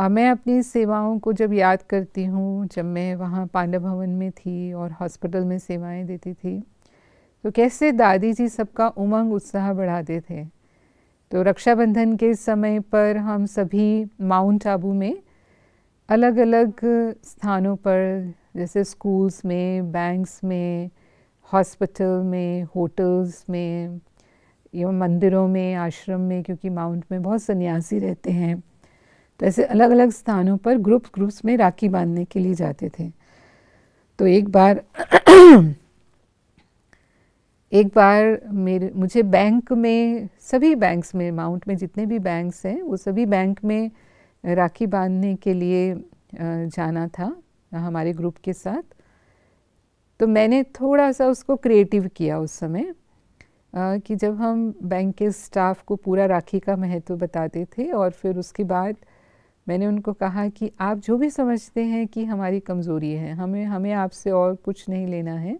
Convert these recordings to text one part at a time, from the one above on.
मैं अपनी सेवाओं को जब याद करती हूँ जब मैं वहाँ पांडव भवन में थी और हॉस्पिटल में सेवाएं देती थी तो कैसे दादी जी सबका उमंग उत्साह बढ़ाते थे तो रक्षाबंधन के समय पर हम सभी माउंट आबू में अलग अलग स्थानों पर जैसे स्कूल्स में बैंक्स में हॉस्पिटल में होटल्स में एवं मंदिरों में आश्रम में क्योंकि माउंट में बहुत सन्यासी रहते हैं तो ऐसे अलग अलग स्थानों पर ग्रुप ग्रुप्स में राखी बांधने के लिए जाते थे तो एक बार एक बार मेरे मुझे बैंक में सभी बैंक्स में माउंट में जितने भी बैंक्स हैं वो सभी बैंक में राखी बांधने के लिए जाना था हमारे ग्रुप के साथ तो मैंने थोड़ा सा उसको क्रिएटिव किया उस समय आ, कि जब हम बैंक के स्टाफ को पूरा राखी का महत्व बताते थे और फिर उसके बाद मैंने उनको कहा कि आप जो भी समझते हैं कि हमारी कमज़ोरी है हमें हमें आपसे और कुछ नहीं लेना है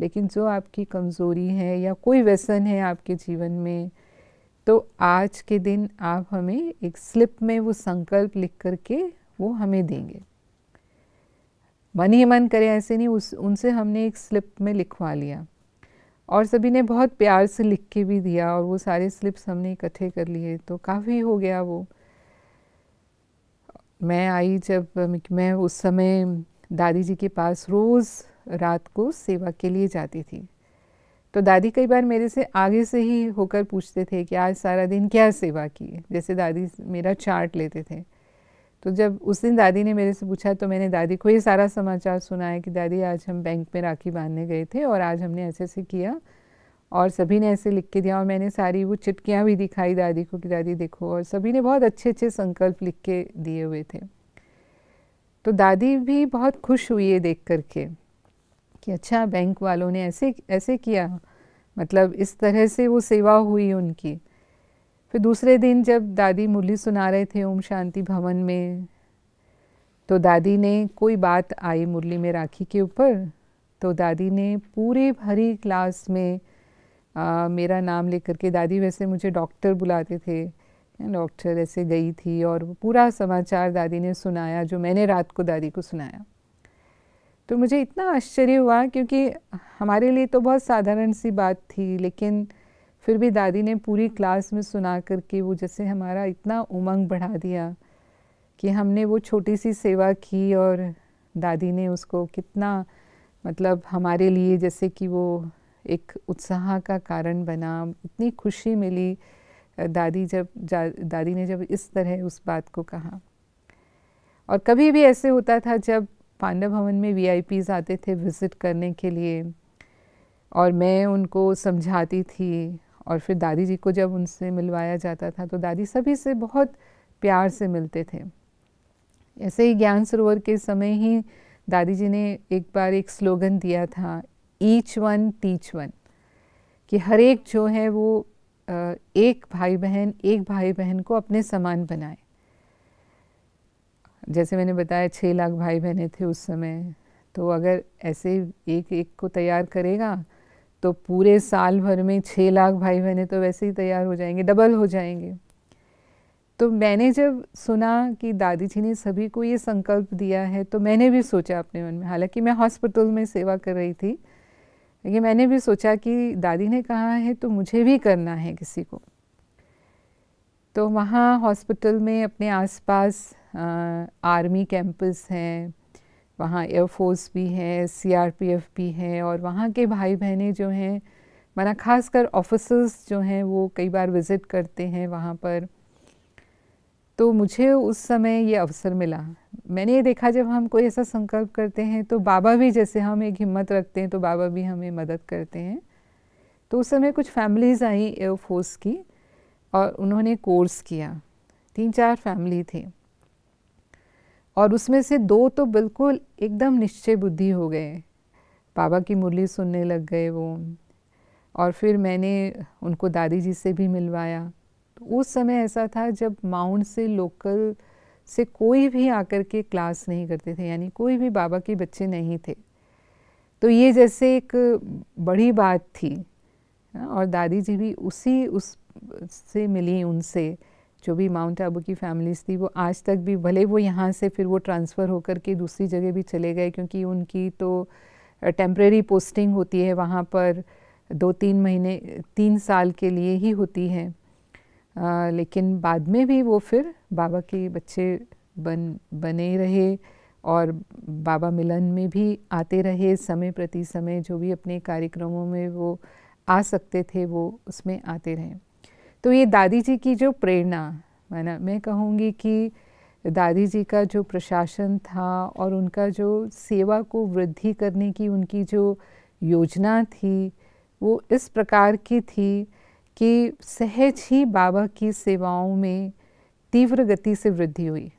लेकिन जो आपकी कमज़ोरी है या कोई व्यसन है आपके जीवन में तो आज के दिन आप हमें एक स्लिप में वो संकल्प लिख करके वो हमें देंगे मन ही मन करें ऐसे नहीं उस उनसे हमने एक स्लिप में लिखवा लिया और सभी ने बहुत प्यार से लिख के भी दिया और वो सारे स्लिप्स हमने इकट्ठे कर लिए तो काफ़ी हो गया वो मैं आई जब मैं उस समय दादी जी के पास रोज़ रात को सेवा के लिए जाती थी तो दादी कई बार मेरे से आगे से ही होकर पूछते थे कि आज सारा दिन क्या सेवा की जैसे दादी मेरा चार्ट लेते थे तो जब उस दिन दादी ने मेरे से पूछा तो मैंने दादी को ये सारा समाचार सुनाया कि दादी आज हम बैंक में राखी बांधने गए थे और आज हमने ऐसे ऐसे किया और सभी ने ऐसे लिख के दिया और मैंने सारी वो चिटकियाँ भी दिखाई दादी को कि दादी देखो और सभी ने बहुत अच्छे अच्छे संकल्प लिख के दिए हुए थे तो दादी भी बहुत खुश हुई है देख कर के कि अच्छा बैंक वालों ने ऐसे ऐसे किया मतलब इस तरह से वो सेवा हुई उनकी फिर दूसरे दिन जब दादी मुरली सुना रहे थे ओम शांति भवन में तो दादी ने कोई बात आई मुरली में राखी के ऊपर तो दादी ने पूरे भरी क्लास में आ, मेरा नाम लेकर के दादी वैसे मुझे डॉक्टर बुलाते थे डॉक्टर ऐसे गई थी और पूरा समाचार दादी ने सुनाया जो मैंने रात को दादी को सुनाया तो मुझे इतना आश्चर्य हुआ क्योंकि हमारे लिए तो बहुत साधारण सी बात थी लेकिन फिर भी दादी ने पूरी क्लास में सुना करके वो जैसे हमारा इतना उमंग बढ़ा दिया कि हमने वो छोटी सी सेवा की और दादी ने उसको कितना मतलब हमारे लिए जैसे कि वो एक उत्साह का कारण बना इतनी खुशी मिली दादी जब दादी ने जब इस तरह उस बात को कहा और कभी भी ऐसे होता था जब पांडव भवन में वी आते थे विज़िट करने के लिए और मैं उनको समझाती थी और फिर दादी जी को जब उनसे मिलवाया जाता था तो दादी सभी से बहुत प्यार से मिलते थे ऐसे ही ज्ञान सरोवर के समय ही दादी जी ने एक बार एक स्लोगन दिया था ईच वन टीच वन कि हर एक जो है वो एक भाई बहन एक भाई बहन को अपने समान बनाए जैसे मैंने बताया छः लाख भाई बहनें थे उस समय तो अगर ऐसे एक एक को तैयार करेगा तो पूरे साल भर में छः लाख भाई बहनें तो वैसे ही तैयार हो जाएंगे डबल हो जाएंगे तो मैंने जब सुना कि दादी जी ने सभी को ये संकल्प दिया है तो मैंने भी सोचा अपने मन में हालांकि मैं हॉस्पिटल में सेवा कर रही थी लेकिन मैंने भी सोचा कि दादी ने कहा है तो मुझे भी करना है किसी को तो वहाँ हॉस्पिटल में अपने आसपास आर्मी कैंपस हैं वहाँ एयरफोर्स भी है सीआरपीएफ भी है और वहाँ के भाई बहनें जो हैं मना खासकर ऑफिसर्स जो हैं वो कई बार विज़िट करते हैं वहाँ पर तो मुझे उस समय ये अवसर मिला मैंने ये देखा जब हम कोई ऐसा संकल्प करते हैं तो बाबा भी जैसे हम एक हिम्मत रखते हैं तो बाबा भी हमें मदद करते हैं तो उस समय कुछ फैमिलीज़ आई एयरफोर्स की और उन्होंने कोर्स किया तीन चार फैमिली थे और उसमें से दो तो बिल्कुल एकदम निश्चय बुद्धि हो गए बाबा की मुरली सुनने लग गए वो और फिर मैंने उनको दादी जी से भी मिलवाया उस समय ऐसा था जब माउंट से लोकल से कोई भी आकर के क्लास नहीं करते थे यानी कोई भी बाबा के बच्चे नहीं थे तो ये जैसे एक बड़ी बात थी हाँ, और दादी जी भी उसी उस से मिली उनसे जो भी माउंट आबू की फैमिलीज थी वो आज तक भी भले वो यहाँ से फिर वो ट्रांसफ़र होकर के दूसरी जगह भी चले गए क्योंकि उनकी तो टेम्प्रेरी पोस्टिंग होती है वहाँ पर दो तीन महीने तीन साल के लिए ही होती है आ, लेकिन बाद में भी वो फिर बाबा के बच्चे बन बने रहे और बाबा मिलन में भी आते रहे समय प्रति समय जो भी अपने कार्यक्रमों में वो आ सकते थे वो उसमें आते रहे तो ये दादी जी की जो प्रेरणा है ना मैं कहूँगी कि दादी जी का जो प्रशासन था और उनका जो सेवा को वृद्धि करने की उनकी जो योजना थी वो इस प्रकार की थी कि सहज ही बाबा की सेवाओं में तीव्र गति से वृद्धि हुई